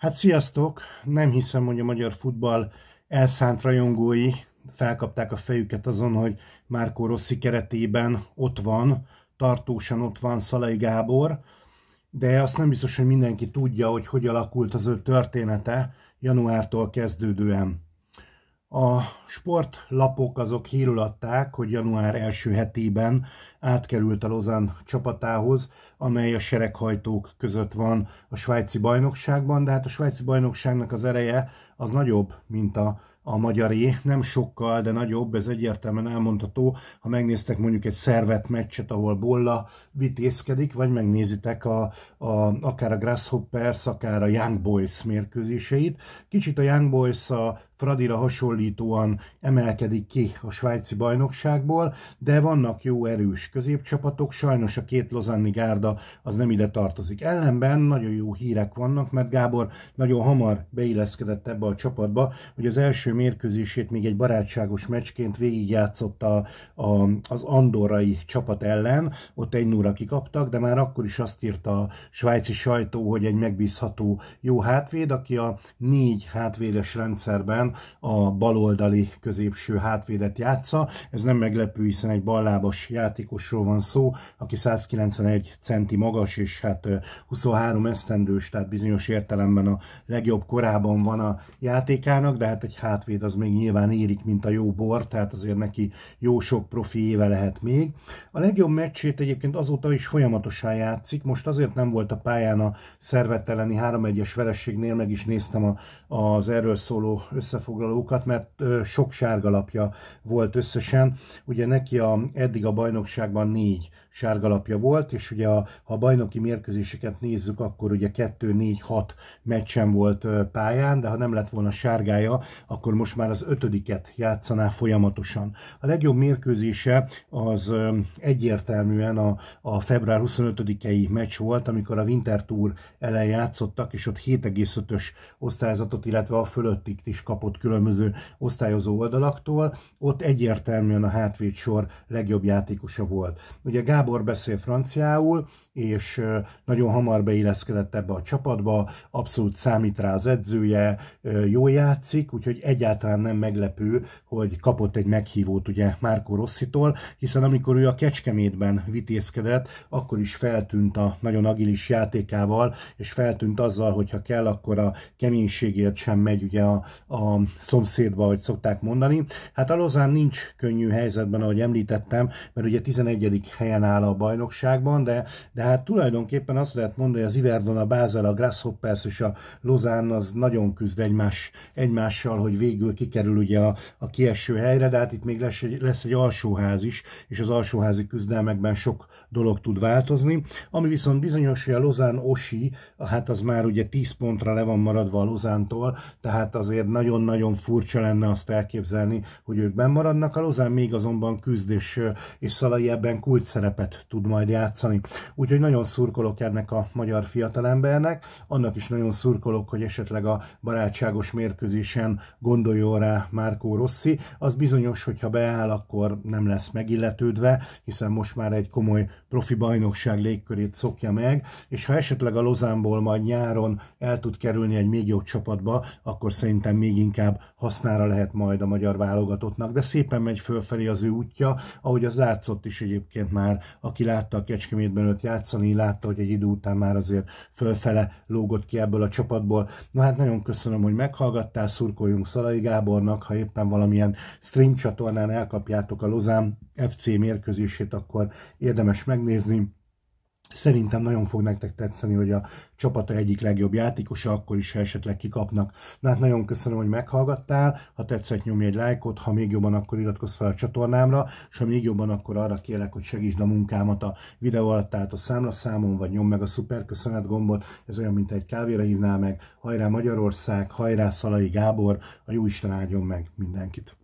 Hát sziasztok! Nem hiszem, hogy a magyar futball elszánt rajongói felkapták a fejüket azon, hogy Márkó Rossi keretében ott van, tartósan ott van Szalai Gábor, de azt nem biztos, hogy mindenki tudja, hogy hogy alakult az ő története januártól kezdődően. A sportlapok azok hírulatták, hogy január első hetében átkerült a Lozán csapatához, amely a sereghajtók között van a svájci bajnokságban, de hát a svájci bajnokságnak az ereje az nagyobb, mint a a magyaré, nem sokkal, de nagyobb, ez egyértelműen elmondható, ha megnéztek mondjuk egy szervet meccset, ahol Bolla vitézkedik, vagy megnézitek a, a, akár a Grasshoppers, akár a Young Boys mérkőzéseit. Kicsit a Young Boys a Fradira hasonlítóan emelkedik ki a svájci bajnokságból, de vannak jó erős középcsapatok, sajnos a két lozanni gárda az nem ide tartozik. Ellenben nagyon jó hírek vannak, mert Gábor nagyon hamar beilleszkedett ebbe a csapatba, hogy az első mérkőzését még egy barátságos meccsként végigjátszott a, a, az andorai csapat ellen, ott egy nóra kikaptak, de már akkor is azt írta a svájci sajtó, hogy egy megbízható jó hátvéd, aki a négy hátvédes rendszerben a baloldali középső hátvédet játsza. Ez nem meglepő, hiszen egy ballábas játékosról van szó, aki 191 centi magas, és hát 23 esztendős, tehát bizonyos értelemben a legjobb korában van a játékának, de hát egy hátvéd az még nyilván érik, mint a jó bor, tehát azért neki jó sok profi éve lehet még. A legjobb meccsét egyébként azóta is folyamatosan játszik, most azért nem volt a pályán a szervetteleni 3-1-es vereségnél, meg is néztem a, az erről szóló össze összefoglalókat, mert sok sárgalapja volt összesen. Ugye neki a, eddig a bajnokságban négy sárgalapja volt, és ugye a, ha a bajnoki mérkőzéseket nézzük, akkor ugye 2-4-6 meccsen volt pályán, de ha nem lett volna sárgája, akkor most már az ötödiket játszaná folyamatosan. A legjobb mérkőzése az egyértelműen a, a február 25-i meccs volt, amikor a Winter Tour ellen játszottak, és ott 7,5-ös osztályzatot, illetve a fölöttigt is kapott kapott különböző osztályozó oldalaktól, ott egyértelműen a sor legjobb játékosa volt. Ugye Gábor beszél franciául, és nagyon hamar beilleszkedett ebbe a csapatba, abszolút számít rá az edzője, jó játszik, úgyhogy egyáltalán nem meglepő, hogy kapott egy meghívót ugye Márko Rosszitól, hiszen amikor ő a Kecskemétben vitézkedett, akkor is feltűnt a nagyon agilis játékával, és feltűnt azzal, hogyha kell, akkor a keménységért sem megy ugye a, a szomszédba, ahogy szokták mondani. Hát a Lozán nincs könnyű helyzetben, ahogy említettem, mert ugye 11. helyen áll a bajnokságban, de, de hát tulajdonképpen azt lehet mondani, hogy az Iverdon, a Bázel, a Grasshoppers és a Lozán az nagyon küzd egymás, egymással, hogy végül kikerül ugye a, a kieső helyre, de hát itt még lesz, lesz egy alsóház is, és az alsóházi küzdelmekben sok dolog tud változni. Ami viszont bizonyos, hogy a Lozán Osi, hát az már ugye 10 pontra le van maradva a Lozántól, tehát azért nagyon nagyon-nagyon furcsa lenne azt elképzelni, hogy ők maradnak A Lozán még azonban küzd, és, és Szalai ebben kult szerepet tud majd játszani. Úgyhogy nagyon szurkolok ennek a magyar fiatalembernek, annak is nagyon szurkolok, hogy esetleg a barátságos mérkőzésen gondoljon rá Márkó Rossi. Az bizonyos, hogyha beáll, akkor nem lesz megilletődve, hiszen most már egy komoly profi bajnokság légkörét szokja meg, és ha esetleg a Lozánból majd nyáron el tud kerülni egy még jobb csapatba, akkor szerintem még inkább inkább hasznára lehet majd a magyar válogatottnak, de szépen megy fölfelé az ő útja, ahogy az látszott is egyébként már, aki látta a Kecskemétben őt játszani, látta, hogy egy idő után már azért fölfele lógott ki ebből a csapatból. Na hát nagyon köszönöm, hogy meghallgattál, szurkoljunk Szalai Gábornak, ha éppen valamilyen stream csatornán elkapjátok a Lozán FC mérkőzését, akkor érdemes megnézni Szerintem nagyon fog nektek tetszeni, hogy a csapata egyik legjobb játékosa, akkor is, ha esetleg kikapnak. Na hát nagyon köszönöm, hogy meghallgattál, ha tetszett nyomj egy lájkot, ha még jobban, akkor iratkozz fel a csatornámra, és ha még jobban, akkor arra kérlek, hogy segítsd a munkámat a videó alatt tehát a számlaszámon, vagy nyomd meg a szuper köszönet gombot, ez olyan, mint egy kávéra hívnál meg, hajrá Magyarország, hajrá Szalai Gábor, a jó Isten áldjon meg mindenkit!